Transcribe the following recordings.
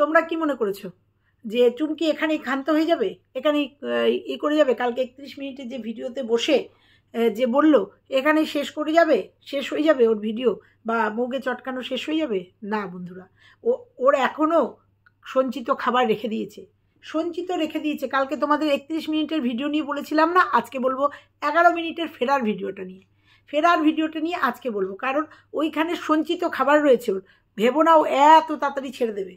তোমরা কি মনে করেছো যে চুমকি এখানেই ক্ষান্ত হয়ে যাবে এখানেই ই করে যাবে কালকে একত্রিশ মিনিটের যে ভিডিওতে বসে যে বলল এখানে শেষ করে যাবে শেষ হয়ে যাবে ওর ভিডিও বা মুখে চটকানো শেষ হয়ে যাবে না বন্ধুরা ও ওর এখনও সঞ্চিত খাবার রেখে দিয়েছে সঞ্চিত রেখে দিয়েছে কালকে তোমাদের একত্রিশ মিনিটের ভিডিও নিয়ে বলেছিলাম না আজকে বলবো এগারো মিনিটের ফেরার ভিডিওটা নিয়ে ফেরার ভিডিওটা নিয়ে আজকে বলবো কারণ ওইখানে সঞ্চিত খাবার রয়েছে ওর ভেবো না ও এত তাড়াতাড়ি ছেড়ে দেবে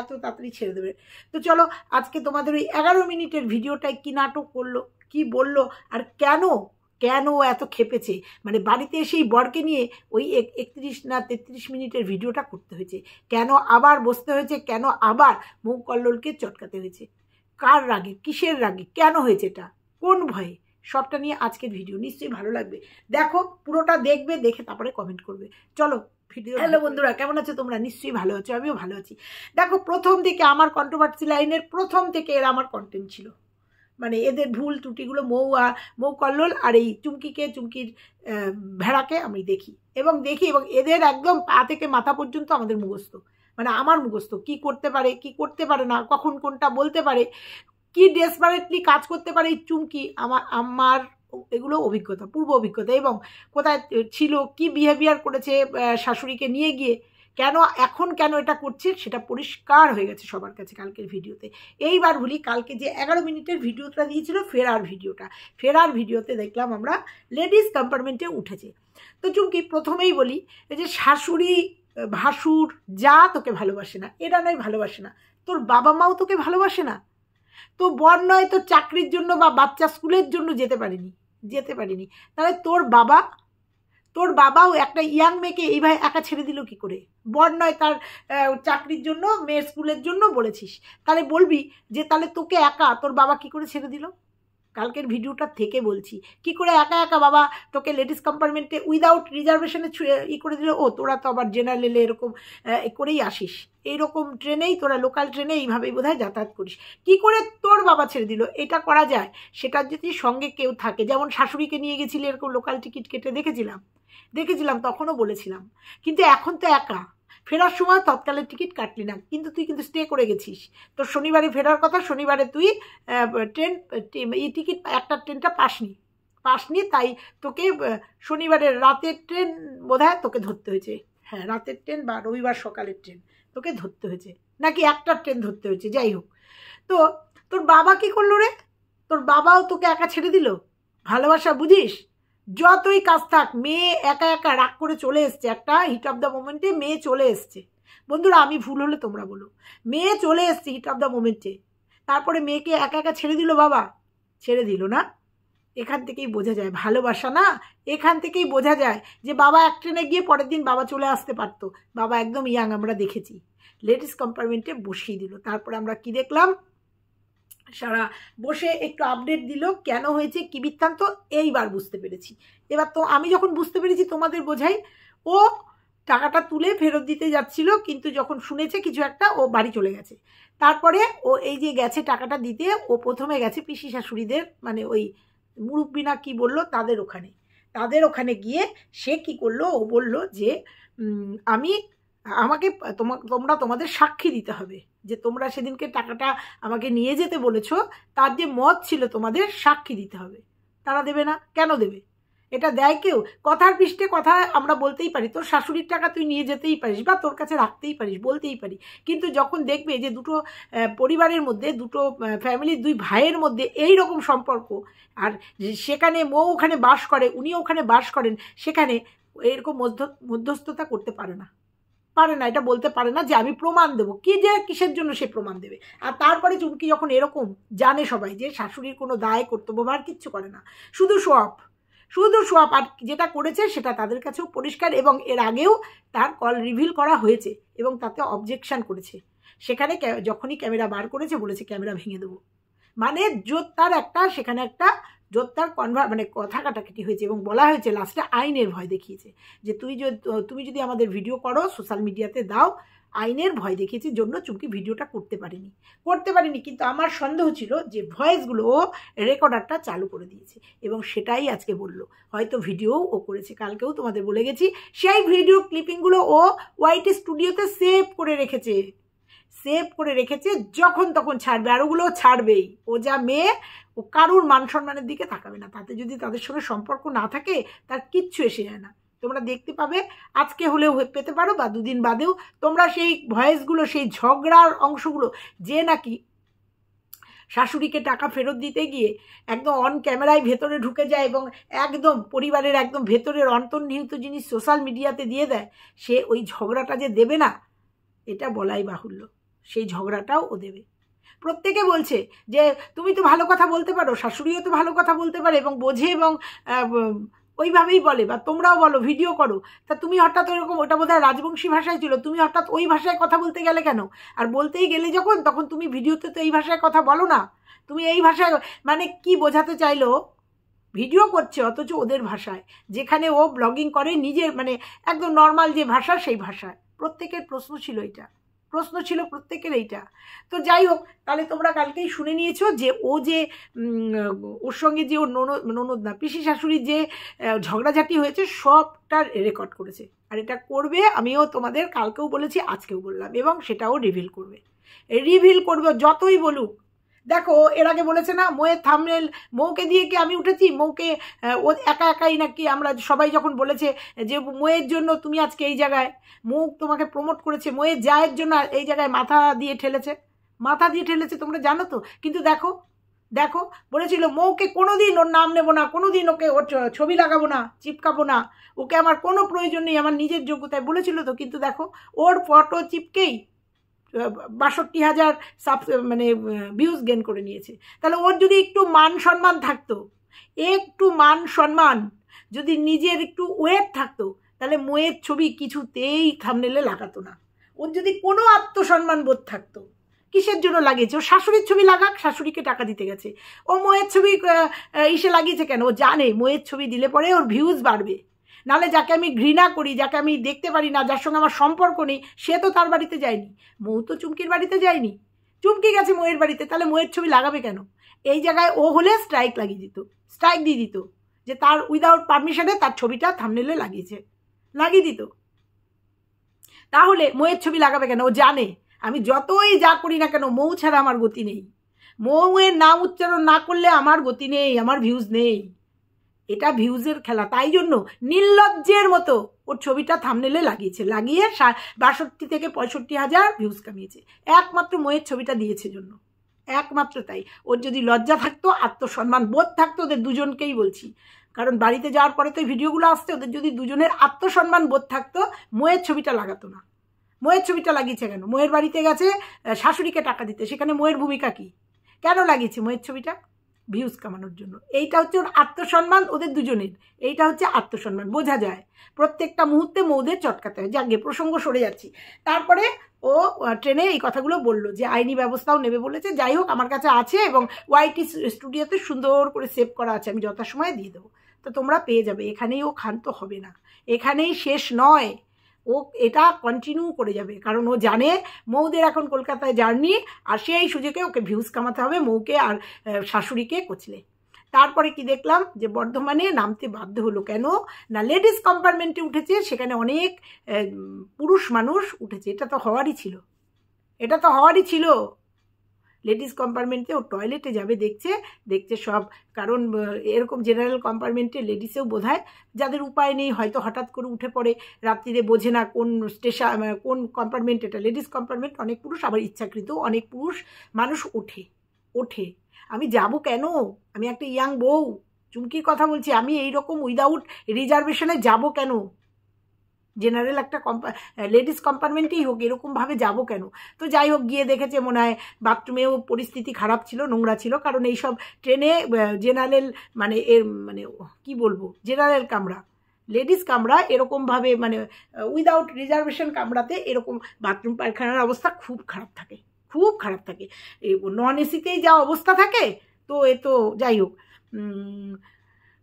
এত তাড়াতাড়ি ছেড়ে দেবে তো চলো আজকে তোমাদের ওই এগারো মিনিটের ভিডিওটায় কি নাটক করলো কি বলল আর কেন কেন এত খেপেছে মানে বাড়িতে সেই বরকে নিয়ে ওই একত্রিশ না তেত্রিশ মিনিটের ভিডিওটা করতে হয়েছে কেন আবার বসতে হয়েছে কেন আবার কল্লোলকে চটকাতে হয়েছে কার রাগে কিসের রাগে কেন হয়েছে এটা কোন ভয়ে সবটা নিয়ে আজকের ভিডিও নিশ্চয়ই ভালো লাগবে দেখো পুরোটা দেখবে দেখে তারপরে কমেন্ট করবে চলো ভিডিও হ্যালো বন্ধুরা কেমন আছো তোমরা নিশ্চয়ই ভালো আছো আমিও ভালো আছি দেখো প্রথম থেকে আমার কন্ট্রোভার্সি লাইনের প্রথম থেকে এরা আমার কন্টেন্ট ছিল মানে এদের ভুল ত্রুটিগুলো মৌ মৌ কল্লোল আর এই চুমকিকে চুমকির ভেড়াকে আমি দেখি এবং দেখি এবং এদের একদম পা থেকে মাথা পর্যন্ত আমাদের মুখস্থ মানে আমার মুখস্থ কি করতে পারে কি করতে পারে না কখন কোনটা বলতে পারে কি ডেসপারেটলি কাজ করতে পারে এই চুমকি আমার আমার এগুলো অভিজ্ঞতা পূর্ব অভিজ্ঞতা এবং কোথায় ছিল কি বিহেভিয়ার করেছে শাশুড়িকে নিয়ে গিয়ে কেন এখন কেন এটা করছে সেটা পরিষ্কার হয়ে গেছে সবার কাছে কালকের ভিডিওতে এইবার বলি কালকে যে এগারো মিনিটের ভিডিওটা দিয়েছিল ফেরার ভিডিওটা ফেরার ভিডিওতে দেখলাম আমরা লেডিস কম্পার্টমেন্টে উঠেছে তো চুমকি প্রথমেই বলি যে শাশুড়ি ভাসুর যা তোকে ভালোবাসে না এরা নয় ভালোবাসে না তোর বাবা মাও তোকে ভালোবাসে না তো বর নয় তোর চাকরির জন্য বা বাচ্চা স্কুলের জন্য যেতে পারেনি যেতে পারিনি তাহলে তোর বাবা তোর বাবাও একটা ইয়াং মেয়েকে এইভাবে একা ছেড়ে দিল কি করে বর নয় তার চাকরির জন্য মেয়ের স্কুলের জন্য বলেছিস তাহলে বলবি যে তাহলে তোকে একা তোর বাবা কি করে ছেড়ে দিল কালকের ভিডিওটা থেকে বলছি কি করে একা একা বাবা তোকে লেডিস কম্পার্টমেন্টে উইদাউট রিজার্ভেশনে ই করে দিলে ও তোরা তো আবার জেনারেলে এরকম করেই আসিস এইরকম ট্রেনেই তোরা লোকাল ট্রেনে এইভাবেই বোধহয় যাতায়াত করিস কি করে তোর বাবা ছেড়ে দিল এটা করা যায় সেটা যদি সঙ্গে কেউ থাকে যেমন শাশুড়িকে নিয়ে গেছিলে এরকম লোকাল টিকিট কেটে দেখেছিলাম দেখেছিলাম তখনও বলেছিলাম কিন্তু এখন তো একা ফেরার সময় তৎকালে টিকিট কাটলি না কিন্তু তুই কিন্তু স্টে করে গেছিস তোর শনিবারে ফেরার কথা শনিবারে তুই ট্রেন এই টিকিট একটা ট্রেনটা পাসনি পাসনি তাই তোকে শনিবারের রাতের ট্রেন বোধ তোকে ধরতে হয়েছে হ্যাঁ রাতের ট্রেন বা রবিবার সকালের ট্রেন তোকে ধরতে হয়েছে নাকি একটা ট্রেন ধরতে হয়েছে যাই হোক তো তোর বাবা কি করলো রে তোর বাবাও তোকে একা ছেড়ে দিল ভালোবাসা বুঝিস যতই কাজ থাক মেয়ে একা একা রাগ করে চলে এসছে একটা হিট অফ দ্য মোমেন্টে মেয়ে চলে এসছে বন্ধুরা আমি ভুল হলে তোমরা বলো মেয়ে চলে এসছে হিট অফ দ্য মোমেন্টে তারপরে মেয়েকে একা একা ছেড়ে দিল বাবা ছেড়ে দিল না এখান থেকেই বোঝা যায় ভালোবাসা না এখান থেকেই বোঝা যায় যে বাবা এক ট্রেনে গিয়ে পরের দিন বাবা চলে আসতে পারতো বাবা একদম ইয়াং আমরা দেখেছি লেডিস কম্পার্টমেন্টে বসিয়ে দিল তারপরে আমরা কি দেখলাম সারা বসে একটু আপডেট দিল কেন হয়েছে কী বৃত্তান্ত এইবার বুঝতে পেরেছি এবার তো আমি যখন বুঝতে পেরেছি তোমাদের বোঝাই ও টাকাটা তুলে ফেরত দিতে যাচ্ছিল কিন্তু যখন শুনেছে কিছু একটা ও বাড়ি চলে গেছে তারপরে ও এই যে গেছে টাকাটা দিতে ও প্রথমে গেছে পিসি শাশুড়িদের মানে ওই মুরুব্বিনা কি কী বললো তাদের ওখানে তাদের ওখানে গিয়ে সে কি করলো ও বলল যে আমি আমাকে তোমরা তোমাদের সাক্ষী দিতে হবে যে তোমরা সেদিনকে টাকাটা আমাকে নিয়ে যেতে বলেছ তার যে মত ছিল তোমাদের সাক্ষী দিতে হবে তারা দেবে না কেন দেবে এটা দেয় কেউ কথার পৃষ্ঠে কথা আমরা বলতেই পারি তোর শাশুড়ির টাকা তুই নিয়ে যেতেই পারিস বা তোর কাছে রাখতেই পারিস বলতেই পারি কিন্তু যখন দেখবে যে দুটো পরিবারের মধ্যে দুটো ফ্যামিলির দুই ভাইয়ের মধ্যে এই রকম সম্পর্ক আর সেখানে মো ওখানে বাস করে উনি ওখানে বাস করেন সেখানে এরকম মধ্য মধ্যস্থতা করতে পারে না পারে না এটা বলতে পারে না যে আমি প্রমাণ দেবো কি যে কিসের জন্য সে প্রমাণ দেবে আর তারপরে চুমকি যখন এরকম জানে সবাই যে শাশুড়ির কোনো দায় কর্তব্য ভার কিচ্ছু করে না শুধু সোয়াপ শুধু সোয়াপ আর যেটা করেছে সেটা তাদের কাছেও পরিষ্কার এবং এর আগেও তার কল রিভিল করা হয়েছে এবং তাতে অবজেকশান করেছে সেখানে যখনই ক্যামেরা বার করেছে বলেছে ক্যামেরা ভেঙে দেবো মানে জোর তার একটা সেখানে একটা যোদ্ধার কনভার মানে কথা কাটাকাটি হয়েছে এবং বলা হয়েছে লাস্টে আইনের ভয় দেখিয়েছে যে তুই যদি তুমি যদি আমাদের ভিডিও করো সোশ্যাল মিডিয়াতে দাও আইনের ভয় দেখিয়েছে জন্য চুমকি ভিডিওটা করতে পারিনি করতে পারিনি কিন্তু আমার সন্দেহ ছিল যে ভয়েসগুলো ও রেকর্ডারটা চালু করে দিয়েছে এবং সেটাই আজকে বলল হয়তো ভিডিও ও করেছে কালকেও তোমাদের বলে গেছি সেই ভিডিও ক্লিপিংগুলো ও ওয়াইটি স্টুডিওতে সেভ করে রেখেছে সেভ করে রেখেছে যখন তখন ছাড়বে আর ওগুলো ছাড়বেই ও যা মেয়ে ও কারুর মান সম্মানের দিকে তাকাবে না তাতে যদি তাদের সঙ্গে সম্পর্ক না থাকে তার কিচ্ছু এসে যায় না তোমরা দেখতে পাবে আজকে হলেও পেতে পারো বা দুদিন বাদেও তোমরা সেই ভয়েসগুলো সেই ঝগড়ার অংশগুলো যে নাকি শাশুড়িকে টাকা ফেরত দিতে গিয়ে একদম অন ক্যামেরায় ভেতরে ঢুকে যায় এবং একদম পরিবারের একদম ভেতরের অন্তর্নিহিত জিনিস সোশ্যাল মিডিয়াতে দিয়ে দেয় সে ওই ঝগড়াটা যে দেবে না এটা বলাই বাহুল্য সেই ঝগড়াটাও ও দেবে প্রত্যেকে বলছে যে তুমি তো ভালো কথা বলতে পারো শাশুড়িও তো ভালো কথা বলতে পারে এবং বোঝে এবং ওইভাবেই বলে বা তোমরাও বলো ভিডিও করো তা তুমি হঠাৎ ওইরকম ওটা বোধ হয় রাজবংশী ভাষায় ছিল তুমি হঠাৎ ওই ভাষায় কথা বলতে গেলে কেন আর বলতেই গেলে যখন তখন তুমি ভিডিওতে তো এই ভাষায় কথা বলো না তুমি এই ভাষায় মানে কি বোঝাতে চাইলো ভিডিও করছে অথচ ওদের ভাষায় যেখানে ও ব্লগিং করে নিজের মানে একদম নর্মাল যে ভাষা সেই ভাষায় প্রত্যেকের প্রশ্ন ছিল এটা প্রশ্ন ছিল প্রত্যেকের এইটা তো যাই হোক তাহলে তোমরা কালকেই শুনে নিয়েছো যে ও যে ওর সঙ্গে যে ও ননদ ননদ না পিসি শাশুড়ির যে ঝগড়াঝাটি হয়েছে সবটা রেকর্ড করেছে আর এটা করবে আমিও তোমাদের কালকেও বলেছি আজকেও বললাম এবং সেটাও রিভিল করবে রিভিল করবে যতই বলুক দেখো এর আগে বলেছে না মোয়ের থামনেল মৌকে দিয়ে কি আমি উঠেছি মৌকে ও একা একাই নাকি আমরা সবাই যখন বলেছে যে মোয়ের জন্য তুমি আজকে এই জায়গায় মুখ তোমাকে প্রমোট করেছে মোয়ের জায়ের জন্য এই জায়গায় মাথা দিয়ে ঠেলেছে মাথা দিয়ে ঠেলেছে তোমরা জানো তো কিন্তু দেখো দেখো বলেছিল মৌকে কোনো দিন ওর নাম নেবো না কোনো দিন ওকে ওর ছবি লাগাবো না চিপকাবো না ওকে আমার কোনো প্রয়োজন নেই আমার নিজের যোগ্যতায় বলেছিল তো কিন্তু দেখো ওর ফটো চিপকেই বাষট্টি হাজার সাবস মানে ভিউজ গেন করে নিয়েছে তাহলে ওর যদি একটু মান সম্মান থাকতো একটু মান সম্মান যদি নিজের একটু ওয়েব থাকতো তাহলে মোয়ের ছবি কিছুতেই থামনেলে লাগাতো না ওর যদি কোনো আত্মসম্মান বোধ থাকতো কিসের জন্য লাগিয়েছে ও শাশুড়ির ছবি লাগাক শাশুড়িকে টাকা দিতে গেছে ও মোয়ের ছবি ইসে লাগিয়েছে কেন ও জানে মোয়ের ছবি দিলে পরে ওর ভিউজ বাড়বে নালে যাকে আমি ঘৃণা করি যাকে আমি দেখতে পারি না যার সঙ্গে আমার সম্পর্ক নেই সে তো তার বাড়িতে যায়নি মৌ তো চুমকির বাড়িতে যায়নি চুমকি গেছে ময়ের বাড়িতে তাহলে ময়ের ছবি লাগাবে কেন এই জায়গায় ও হলে স্ট্রাইক লাগিয়ে দিত স্ট্রাইক দিয়ে দিত যে তার উইদাউট পারমিশনে তার ছবিটা থামনেলে লাগিয়েছে লাগিয়ে দিত তাহলে ময়ের ছবি লাগাবে কেন ও জানে আমি যতই যা করি না কেন মৌ ছাড়া আমার গতি নেই এর নাম উচ্চারণ না করলে আমার গতি নেই আমার ভিউজ নেই এটা ভিউজের খেলা তাই জন্য নির্লজ্জের মতো ওর ছবিটা থামনেলে লাগিয়েছে লাগিয়ে বাষট্টি থেকে পঁয়ষট্টি হাজার ভিউজ কামিয়েছে একমাত্র মোয়ের ছবিটা দিয়েছে জন্য একমাত্র তাই ওর যদি লজ্জা থাকতো আত্মসম্মান বোধ থাকতো ওদের দুজনকেই বলছি কারণ বাড়িতে যাওয়ার পরে তো ভিডিওগুলো আসছে ওদের যদি দুজনের আত্মসম্মান বোধ থাকতো মোয়ের ছবিটা লাগাতো না মোয়ের ছবিটা লাগিয়েছে কেন মোয়ের বাড়িতে গেছে শাশুড়িকে টাকা দিতে সেখানে ময়ের ভূমিকা কি কেন লাগিয়েছে মোয়ের ছবিটা ভিউজ কামানোর জন্য এইটা হচ্ছে ওর আত্মসম্মান ওদের দুজনের এইটা হচ্ছে আত্মসম্মান বোঝা যায় প্রত্যেকটা মুহূর্তে মৌদের চটকাতে হয় যাগে প্রসঙ্গ সরে যাচ্ছি তারপরে ও ট্রেনে এই কথাগুলো বলল যে আইনি ব্যবস্থাও নেবে বলেছে যাই হোক আমার কাছে আছে এবং ওয়াইটি স্টুডিওতে সুন্দর করে সেভ করা আছে আমি যথাসময়ে দিয়ে দেবো তো তোমরা পেয়ে যাবে এখানেই ও খান্ত হবে না এখানেই শেষ নয় ও এটা কন্টিনিউ করে যাবে কারণ ও জানে মৌদের এখন কলকাতায় জার্নি আর সেই সুযোগে ওকে ভিউজ কামাতে হবে মৌকে আর শাশুড়িকে কোচলে তারপরে কি দেখলাম যে বর্ধমানে নামতে বাধ্য হলো কেন না লেডিস কম্পার্টমেন্টে উঠেছে সেখানে অনেক পুরুষ মানুষ উঠেছে এটা তো হওয়ারই ছিল এটা তো হওয়ারই ছিল লেডিস কম্পার্টমেন্টে ও টয়লেটে যাবে দেখছে দেখছে সব কারণ এরকম জেনারেল কম্পার্টমেন্টে লেডিসেও বোধ যাদের উপায় নেই হয়তো হঠাৎ করে উঠে পড়ে রাত্রিতে বোঝে না কোন স্টেশন কোন কম্পার্টমেন্ট এটা লেডিস কম্পার্টমেন্ট অনেক পুরুষ আবার ইচ্ছাকৃত অনেক পুরুষ মানুষ ওঠে ওঠে আমি যাব কেন আমি একটা ইয়াং বউ চুমকির কথা বলছি আমি এই রকম উইদাউট রিজার্ভেশনে যাব কেন জেনারেল একটা কম্পা লেডিস কম্পার্টমেন্টেই হোক এরকমভাবে যাব কেন তো যাই হোক গিয়ে দেখেছে মনে হয় বাথরুমেও পরিস্থিতি খারাপ ছিল নোংরা ছিল কারণ এইসব ট্রেনে জেনারেল মানে এর মানে কি বলবো জেনারেল কামরা লেডিস কামরা এরকমভাবে মানে উইদাউট রিজার্ভেশন কামরাতে এরকম বাথরুম পায়খানার অবস্থা খুব খারাপ থাকে খুব খারাপ থাকে নন এসিতেই যা অবস্থা থাকে তো এ তো যাই হোক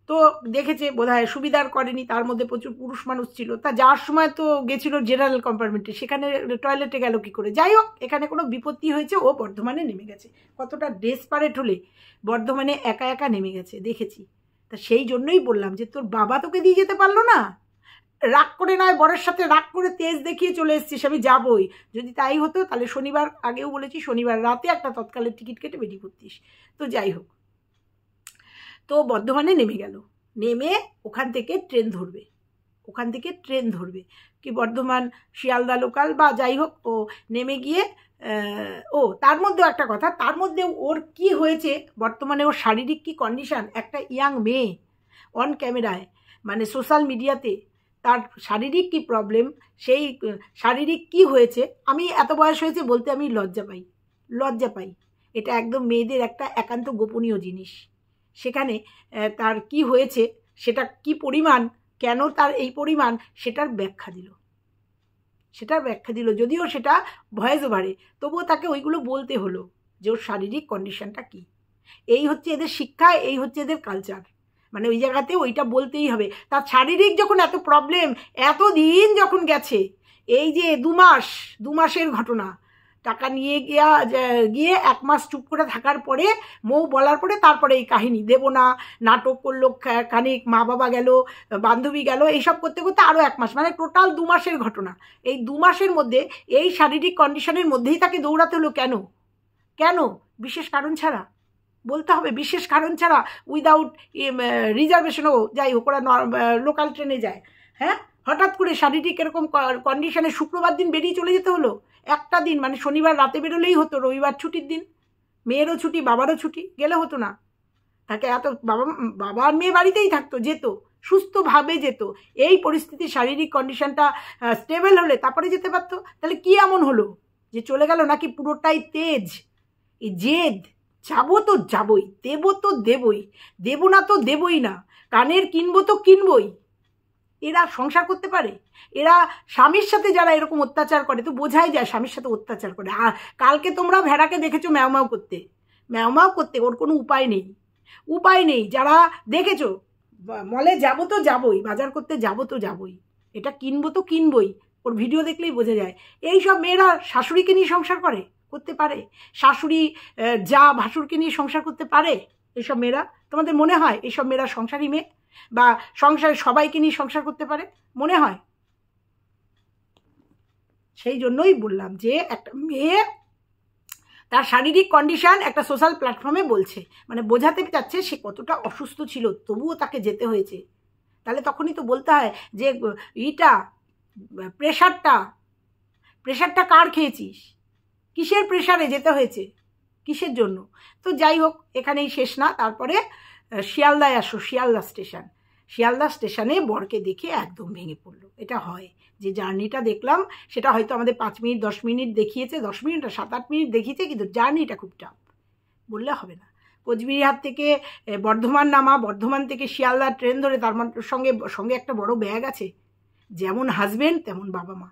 তো দেখেছে বোধহয় সুবিধার করেনি তার মধ্যে প্রচুর পুরুষ মানুষ ছিল তা যাওয়ার সময় তো গেছিল জেনারেল কম্পার্টমেন্টে সেখানে টয়লেটে গেল কি করে যাই হোক এখানে কোনো বিপত্তি হয়েছে ও বর্ধমানে নেমে গেছে কতটা ডেসপারেট হলে বর্ধমানে একা একা নেমে গেছে দেখেছি তা সেই জন্যই বললাম যে তোর বাবা তোকে দিয়ে যেতে পারলো না রাগ করে নয় বরের সাথে রাগ করে তেজ দেখিয়ে চলে এসছিস আমি যাবই যদি তাই হতো তাহলে শনিবার আগেও বলেছি শনিবার রাতে একটা তৎকালের টিকিট কেটে বেরিয়ে করতিস তো যাই হোক তো বর্ধমানে নেমে গেল নেমে ওখান থেকে ট্রেন ধরবে ওখান থেকে ট্রেন ধরবে কি বর্ধমান শিয়ালদা লোকাল বা যাই হোক ও নেমে গিয়ে ও তার মধ্যেও একটা কথা তার মধ্যেও ওর কি হয়েছে বর্তমানে ওর শারীরিক কি কন্ডিশান একটা ইয়াং মেয়ে অন ক্যামেরায় মানে সোশ্যাল মিডিয়াতে তার শারীরিক কি প্রবলেম সেই শারীরিক কি হয়েছে আমি এত বয়স হয়েছে বলতে আমি লজ্জা পাই লজ্জা পাই এটা একদম মেয়েদের একটা একান্ত গোপনীয় জিনিস সেখানে তার কি হয়েছে সেটা কি পরিমাণ কেন তার এই পরিমাণ সেটার ব্যাখ্যা দিল সেটার ব্যাখ্যা দিল যদিও সেটা ভয়েস ওভারে তবুও তাকে ওইগুলো বলতে হলো যে ওর শারীরিক কন্ডিশনটা কি এই হচ্ছে এদের শিক্ষা এই হচ্ছে এদের কালচার মানে ওই জায়গাতে ওইটা বলতেই হবে তার শারীরিক যখন এত প্রবলেম এত দিন যখন গেছে এই যে দু মাস দু মাসের ঘটনা টাকা নিয়ে গিয়া গিয়ে এক মাস চুপ করে থাকার পরে মৌ বলার পরে তারপরে এই কাহিনী দেব না নাটক করলো খানিক মা বাবা গেল বান্ধবী গেল এইসব করতে করতে আরও এক মাস মানে টোটাল দু মাসের ঘটনা এই দু মাসের মধ্যে এই শারীরিক কন্ডিশনের মধ্যেই তাকে দৌড়াতে হলো কেন কেন বিশেষ কারণ ছাড়া বলতে হবে বিশেষ কারণ ছাড়া উইদাউট রিজার্ভেশনও যাই হোক ওরা লোকাল ট্রেনে যায় হ্যাঁ হঠাৎ করে শারীরিক এরকম কন্ডিশনে শুক্রবার দিন বেরিয়ে চলে যেতে হলো একটা দিন মানে শনিবার রাতে বেরোলেই হতো রবিবার ছুটির দিন মেয়েরও ছুটি বাবারও ছুটি গেলে হতো না তাকে এত বাবা বাবার মেয়ে বাড়িতেই থাকতো যেত সুস্থভাবে যেত এই পরিস্থিতি শারীরিক কন্ডিশনটা স্টেবল হলে তারপরে যেতে পারতো তাহলে কি এমন হলো যে চলে গেল নাকি পুরোটাই তেজ এই জেদ যাবো তো যাবই দেবো তো দেবই দেবো না তো দেবই না কানের কিনবো তো কিনবই এরা সংসার করতে পারে এরা স্বামীর সাথে যারা এরকম অত্যাচার করে তো বোঝাই যায় স্বামীর সাথে অত্যাচার করে আর কালকে তোমরা ভেড়াকে দেখেছো ম্যাওমাও করতে ম্যাওমাও করতে ওর কোনো উপায় নেই উপায় নেই যারা দেখেছো মলে যাবো তো যাবই বাজার করতে যাবো তো যাবই এটা কিনবো তো কিনবই ওর ভিডিও দেখলেই বোঝা যায় এই সব মেয়েরা শাশুড়িকে নিয়ে সংসার করে করতে পারে শাশুড়ি যা ভাসুরকে নিয়ে সংসার করতে পারে এইসব মেয়েরা তোমাদের মনে হয় এইসব মেয়েরা সংসারী মেয়ে বা সংসার সবাইকে নিয়ে সংসার করতে পারে মনে হয় সেই জন্যই বললাম যে একটা মেয়ে তার শারীরিক কন্ডিশন একটা সোশ্যাল প্ল্যাটফর্মে বলছে মানে বোঝাতে চাচ্ছে সে কতটা অসুস্থ ছিল তবুও তাকে যেতে হয়েছে তাহলে তখনই তো বলতে হয় যে ইটা প্রেশারটা প্রেশারটা কার খেয়েছিস কিসের প্রেশারে যেতে হয়েছে কিসের জন্য তো যাই হোক এখানেই শেষ না তারপরে শিয়ালদায় আসো শিয়ালদা স্টেশন শিয়ালদা স্টেশনে বরকে দেখে একদম ভেঙে পড়লো এটা হয় যে জার্নিটা দেখলাম সেটা হয়তো আমাদের পাঁচ মিনিট দশ মিনিট দেখিয়েছে দশ মিনিট সাত আট মিনিট দেখিয়েছে কিন্তু জার্নিটা খুব টাফ বললে হবে না কোচবিহার থেকে বর্ধমান নামা বর্ধমান থেকে শিয়ালদা ট্রেন ধরে তার মানে সঙ্গে সঙ্গে একটা বড় ব্যাগ আছে যেমন হাজব্যান্ড তেমন বাবা মা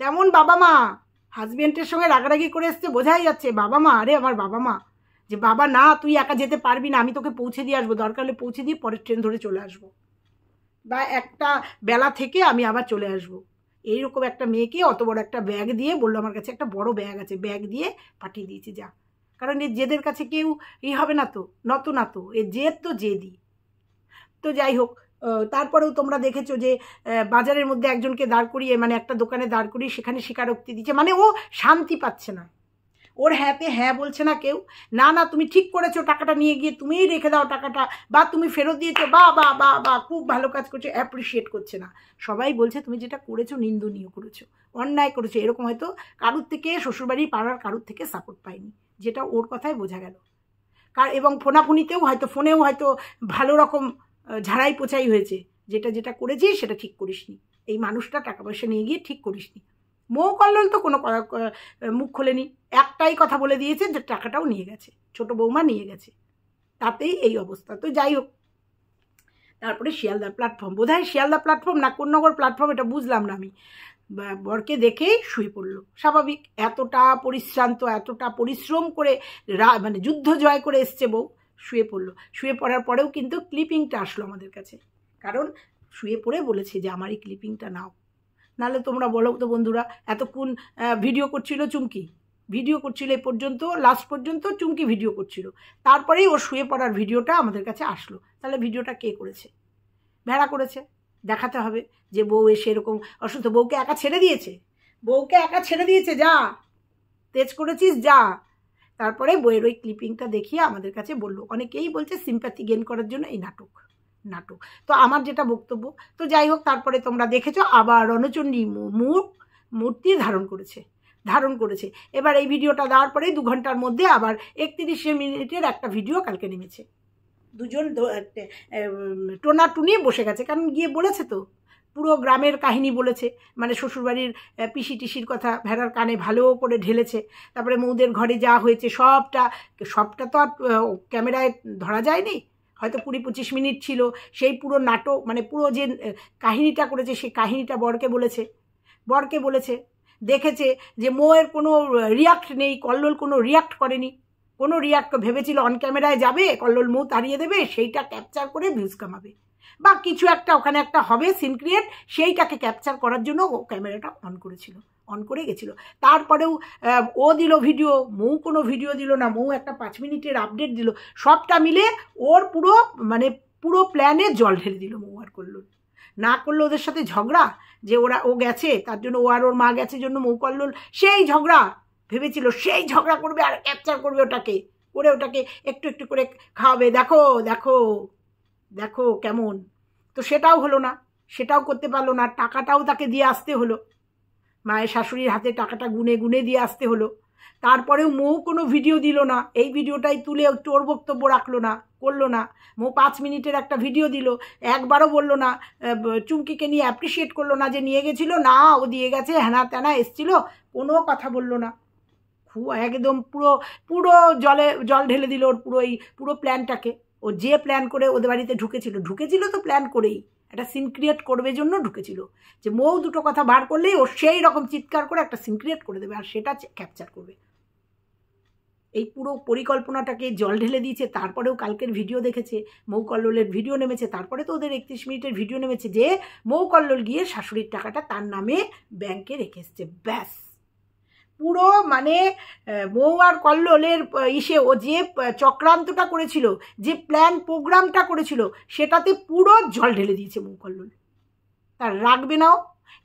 তেমন বাবা মা হাজব্যান্ডের সঙ্গে রাগারাগি করে এসছে বোঝাই যাচ্ছে বাবা মা আরে আমার বাবা মা যে বাবা না তুই একা যেতে পারবি না আমি তোকে পৌঁছে দিয়ে আসবো দরকার হলে পৌঁছে দিয়ে পরের ট্রেন ধরে চলে আসব বা একটা বেলা থেকে আমি আবার চলে আসব এইরকম একটা মেয়েকে অত বড় একটা ব্যাগ দিয়ে বললো আমার কাছে একটা বড় ব্যাগ আছে ব্যাগ দিয়ে পাঠিয়ে দিয়েছে যা কারণ এর জেদের কাছে কেউ ই হবে না তো নত না তো এর জেদ তো জেদই তো যাই হোক তারপরেও তোমরা দেখেছো যে বাজারের মধ্যে একজনকে দাঁড় করিয়ে মানে একটা দোকানে দাঁড় করিয়ে সেখানে স্বীকারোক্তি দিচ্ছে মানে ও শান্তি পাচ্ছে না ওর হ্যাঁতে হ্যাঁ বলছে না কেউ না না তুমি ঠিক করেছো টাকাটা নিয়ে গিয়ে তুমিই রেখে দাও টাকাটা বা তুমি ফেরত দিয়েছো বা বা বা বা খুব ভালো কাজ করছো অ্যাপ্রিসিয়েট করছে না সবাই বলছে তুমি যেটা করেছো নিন্দনীয় করেছো অন্যায় করেছো এরকম হয়তো কারুর থেকে শ্বশুরবাড়ি পাড়ার কারুর থেকে সাপোর্ট পায়নি যেটা ওর কথাই বোঝা গেল কার এবং ফোনাফোনিতেও হয়তো ফোনেও হয়তো ভালো রকম ঝাড়াই পোছাই হয়েছে যেটা যেটা করেছিস সেটা ঠিক করিসনি এই মানুষটা টাকা পয়সা নিয়ে গিয়ে ঠিক করিসনি মৌকল্লোল তো কোনো মুখ খোলেনি একটাই কথা বলে দিয়েছে যে টাকাটাও নিয়ে গেছে ছোট বৌমা নিয়ে গেছে তাতেই এই অবস্থা তো যাই হোক তারপরে শিয়ালদা প্ল্যাটফর্ম বোধ হয় শিয়ালদা প্ল্যাটফর্ম না কোন্নগর প্ল্যাটফর্ম এটা বুঝলাম না আমি বরকে দেখেই শুয়ে পড়লো স্বাভাবিক এতটা পরিশ্রান্ত এতটা পরিশ্রম করে মানে যুদ্ধ জয় করে এসছে বউ শুয়ে পড়লো শুয়ে পড়ার পরেও কিন্তু ক্লিপিংটা আসলো আমাদের কাছে কারণ শুয়ে পড়ে বলেছে যে আমার এই ক্লিপিংটা নাও নাহলে তোমরা বলো তো বন্ধুরা এতক্ষণ ভিডিও করছিল চুমকি ভিডিও করছিল এ পর্যন্ত লাস্ট পর্যন্ত চুমকি ভিডিও করছিল তারপরেই ওর শুয়ে পড়ার ভিডিওটা আমাদের কাছে আসলো তাহলে ভিডিওটা কে করেছে ভেড়া করেছে দেখাতে হবে যে বউ এসে এরকম অসুস্থ বউকে একা ছেড়ে দিয়েছে বউকে একা ছেড়ে দিয়েছে যা তেজ করেছিস যা তারপরে বইয়ের ওই ক্লিপিংটা দেখিয়ে আমাদের কাছে বললো অনেকেই বলছে সিম্প্যাথি গেন করার জন্য এই নাটক নাটক তো আমার যেটা বক্তব্য তো যাই হোক তারপরে তোমরা দেখেছো আবার রণচণ্ডী মুখ মূর্তি ধারণ করেছে ধারণ করেছে এবার এই ভিডিওটা দেওয়ার পরে দু ঘন্টার মধ্যে আবার একত্রিশে মিনিটের একটা ভিডিও কালকে নেমেছে দুজন টোনা টুনি বসে গেছে কারণ গিয়ে বলেছে তো পুরো গ্রামের কাহিনী বলেছে মানে শ্বশুরবাড়ির পিসি টিসির কথা ভেড়ার কানে ভালো করে ঢেলেছে তারপরে মৌদের ঘরে যা হয়েছে সবটা সবটা তো আর ক্যামেরায় ধরা যায়নি হয়তো কুড়ি পঁচিশ মিনিট ছিল সেই পুরো নাটক মানে পুরো যে কাহিনীটা করেছে সেই কাহিনীটা বরকে বলেছে বরকে বলেছে দেখেছে যে মোয়ের কোনো রিয়াক্ট নেই কল্লোল কোনো রিয়াক্ট করেনি কোনো রিয়াক্ট ভেবেছিল অন ক্যামেরায় যাবে কল্লোল মৌ তাড়িয়ে দেবে সেইটা ক্যাপচার করে ভিউজ কামাবে বা কিছু একটা ওখানে একটা হবে সিন ক্রিয়েট সেইটাকে ক্যাপচার করার জন্য ও ক্যামেরাটা অন করেছিল অন করে গেছিলো তারপরেও ও দিল ভিডিও মৌ কোনো ভিডিও দিল না মৌ একটা পাঁচ মিনিটের আপডেট দিল সবটা মিলে ওর পুরো মানে পুরো প্ল্যানে জল ঢেলে দিল মৌ আর করলো না করলো ওদের সাথে ঝগড়া যে ওরা ও গেছে তার জন্য ও আর ওর মা গেছে জন্য মৌ করল সেই ঝগড়া ভেবেছিল সেই ঝগড়া করবে আর ক্যাপচার করবে ওটাকে করে ওটাকে একটু একটু করে খাওয়াবে দেখো দেখো দেখো কেমন তো সেটাও হলো না সেটাও করতে পারলো না টাকাটাও তাকে দিয়ে আসতে হলো মায়ের শাশুড়ির হাতে টাকাটা গুনে গুনে দিয়ে আসতে হলো তারপরেও মৌ কোনো ভিডিও দিল না এই ভিডিওটাই তুলে একটু ওর বক্তব্য রাখলো না করলো না মো পাঁচ মিনিটের একটা ভিডিও দিল একবারও বলল না চুমকিকে নিয়ে অ্যাপ্রিসিয়েট করলো না যে নিয়ে গেছিলো না ও দিয়ে গেছে হ্যানা ত্যানা এসছিলো কোনো কথা বলল না খুব একদম পুরো পুরো জলে জল ঢেলে দিল ওর পুরো এই পুরো প্ল্যানটাকে ও যে প্ল্যান করে ওদের বাড়িতে ঢুকেছিল ঢুকেছিল তো প্ল্যান করেই একটা সিন ক্রিয়েট করবে জন্য ঢুকেছিল যে মৌ দুটো কথা বার করলেই ও সেই রকম চিৎকার করে একটা সিন ক্রিয়েট করে দেবে আর সেটা ক্যাপচার করবে এই পুরো পরিকল্পনাটাকে জল ঢেলে দিয়েছে তারপরেও কালকের ভিডিও দেখেছে মৌকল্লোলের ভিডিও নেমেছে তারপরে তো ওদের একত্রিশ মিনিটের ভিডিও নেমেছে যে মৌকল্লোল গিয়ে শাশুড়ির টাকাটা তার নামে ব্যাংকে রেখে এসছে ব্যাস পুরো মানে মৌ আর কল্লোলের ইসে ও যে চক্রান্তটা করেছিল যে প্ল্যান প্রোগ্রামটা করেছিল সেটাতে পুরো জল ঢেলে দিয়েছে মৌ কল্লোল তার রাখবে নাও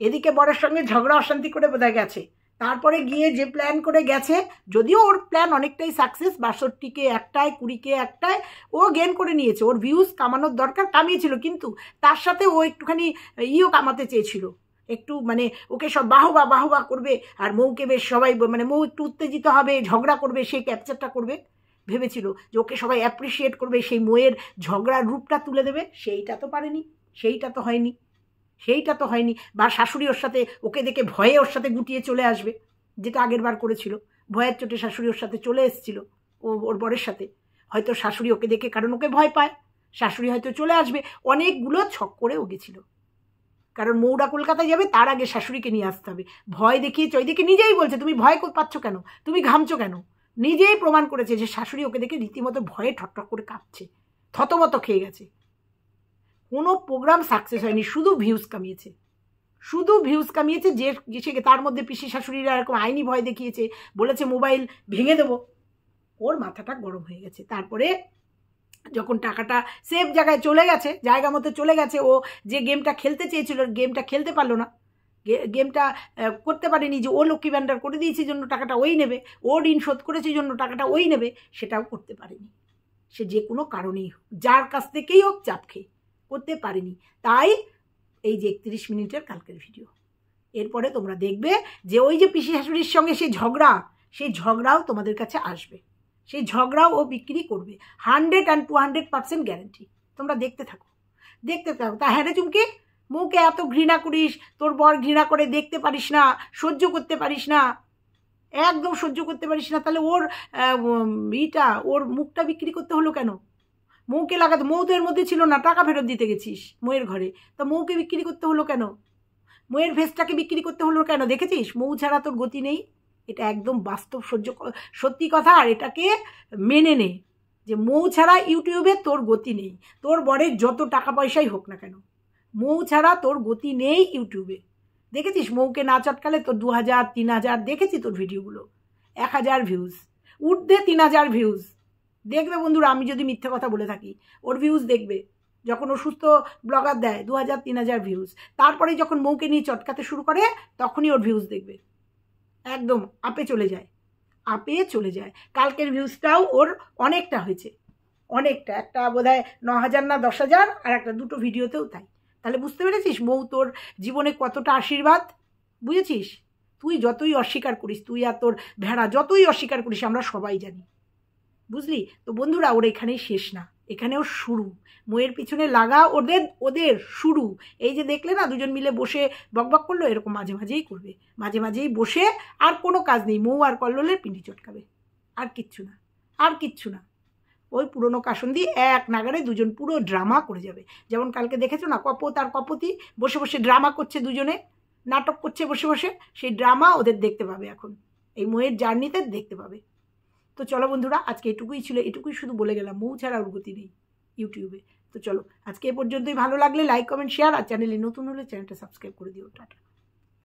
এদিকে বরের সঙ্গে ঝগড়া অশান্তি করে বোধহয় গেছে তারপরে গিয়ে যে প্ল্যান করে গেছে যদিও ওর প্ল্যান অনেকটাই সাকসেস বাষট্টিকে একটায় কুড়িকে একটায় ও গেন করে নিয়েছে ওর ভিউজ কামানোর দরকার কামিয়েছিল কিন্তু তার সাথে ও একটুখানি ইও কামাতে চেয়েছিল একটু মানে ওকে সব বাহবা বাহবা করবে আর মৌকে বেশ সবাই মানে মৌ একটু উত্তেজিত হবে ঝগড়া করবে সেই ক্যাপচারটা করবে ভেবেছিল যে ওকে সবাই অ্যাপ্রিসিয়েট করবে সেই ময়ের ঝগড়ার রূপটা তুলে দেবে সেইটা তো পারেনি সেইটা তো হয়নি সেইটা তো হয়নি বা শাশুড়ি ওর সাথে ওকে দেখে ভয়ে ওর সাথে গুটিয়ে চলে আসবে যেটা আগের বার করেছিল ভয়ের চোটে শাশুড়ি ওর সাথে চলে এসেছিল ও ওর বরের সাথে হয়তো শাশুড়ি ওকে দেখে কারণ ওকে ভয় পায় শাশুড়ি হয়তো চলে আসবে অনেকগুলো ছক করে ও গেছিলো কারণ মৌরা কলকাতায় যাবে তার আগে শাশুড়িকে নিয়ে আসতে হবে ভয় দেখিয়েছে ওইদিকে নিজেই বলছে তুমি ভয় পাচ্ছ কেন তুমি ঘামছো কেন নিজেই প্রমাণ করেছে যে শাশুড়ি ওকে দেখে রীতিমতো ভয়ে ঠকঠক করে কাঁপছে থতমত খেয়ে গেছে কোনো প্রোগ্রাম সাকসেস হয়নি শুধু ভিউজ কামিয়েছে শুধু ভিউজ কামিয়েছে যে সে তার মধ্যে পিসি শাশুড়িরা এরকম আইনি ভয় দেখিয়েছে বলেছে মোবাইল ভেঙে দেবো ওর মাথাটা গরম হয়ে গেছে তারপরে যখন টাকাটা সেফ জায়গায় চলে গেছে জায়গা মতো চলে গেছে ও যে গেমটা খেলতে চেয়েছিল গেমটা খেলতে পারলো না গেমটা করতে পারেনি যে ও লক্ষ্মী ভান্ডার করে দিয়েছে জন্য টাকাটা ওই নেবে ও ঋণ শোধ করেছে জন্য টাকাটা ওই নেবে সেটাও করতে পারেনি সে যে কোনো কারণেই হোক যার কাছ থেকেই হোক চাপ খেয়ে করতে পারেনি তাই এই যে একত্রিশ মিনিটের কালকের ভিডিও এরপরে তোমরা দেখবে যে ওই যে পিসি শাশুড়ির সঙ্গে সেই ঝগড়া সেই ঝগড়াও তোমাদের কাছে আসবে সেই ঝগড়াও ও বিক্রি করবে hundred and two hundred percent guarantee তোমরা দেখতে থাকো দেখতে থাকো তা হ্যাঁ চুমকে মুখে এত ঘৃণা করিস তোর বর ঘৃণা করে দেখতে পারিস না সহ্য করতে পারিস না একদম সহ্য করতে পারিস না তাহলে ওর ইটা ওর মুখটা বিক্রি করতে হলো কেন মৌকে লাগাতে মৌ তোর মধ্যে ছিল না টাকা ফেরত দিতে গেছিস মোয়ের ঘরে তা মৌকে বিক্রি করতে হলো কেন মোয়ের ভেস্টটাকে বিক্রি করতে হলো কেন দেখেছিস মৌ ছাড়া তোর গতি নেই এটা একদম বাস্তব সহ্য সত্যি কথা আর এটাকে মেনে নে যে মৌ ছাড়া ইউটিউবে তোর গতি নেই তোর বরের যত টাকা পয়সাই হোক না কেন মৌ ছাড়া তোর গতি নেই ইউটিউবে দেখেছিস মৌকে না চটকালে তোর দু হাজার তিন হাজার দেখেছি তোর ভিডিওগুলো এক হাজার ভিউজ উর্ধে তিন হাজার ভিউজ দেখবে বন্ধুরা আমি যদি মিথ্যে কথা বলে থাকি ওর ভিউজ দেখবে যখন ও সুস্থ ব্লগার দেয় দু হাজার তিন হাজার ভিউজ তারপরে যখন মৌকে নিয়ে চটকাতে শুরু করে তখনই ওর ভিউজ দেখবে একদম আপে চলে যায় আপে চলে যায় কালকের ভিউজটাও ওর অনেকটা হয়েছে অনেকটা একটা বোধ হয় ন হাজার না দশ হাজার আর একটা দুটো ভিডিওতেও তাই তাহলে বুঝতে পেরেছিস বউ তোর জীবনে কতটা আশীর্বাদ বুঝেছিস তুই যতই অস্বীকার করিস তুই আর তোর ভেড়া যতই অস্বীকার করিস আমরা সবাই জানি বুঝলি তো বন্ধুরা ওর এখানেই শেষ না এখানেও শুরু ময়ের পিছনে লাগা ওদের ওদের শুরু এই যে দেখলে না দুজন মিলে বসে বকবক করলো এরকম মাঝে মাঝেই করবে মাঝে মাঝেই বসে আর কোনো কাজ নেই মৌ আর কল্লোলের পিঁড়ি চটকাবে আর কিচ্ছু না আর কিচ্ছু না ওই পুরনো কাসন দিয়ে এক নাগারে দুজন পুরো ড্রামা করে যাবে যেমন কালকে দেখেছো না কপত আর কপতি বসে বসে ড্রামা করছে দুজনে নাটক করছে বসে বসে সেই ড্রামা ওদের দেখতে পাবে এখন এই মোয়ের জার্নিতে দেখতে পাবে তো চলো বন্ধুরা আজকে এটুকুই ছিল এটুকুই শুধু বলে গেলাম মৌ ছাড়া আর নেই ইউটিউবে তো চলো আজকে এ পর্যন্তই ভালো লাগলে লাইক কমেন্ট শেয়ার আর চ্যানেলে নতুন হলে চ্যানেলটা সাবস্ক্রাইব করে দিও টাটা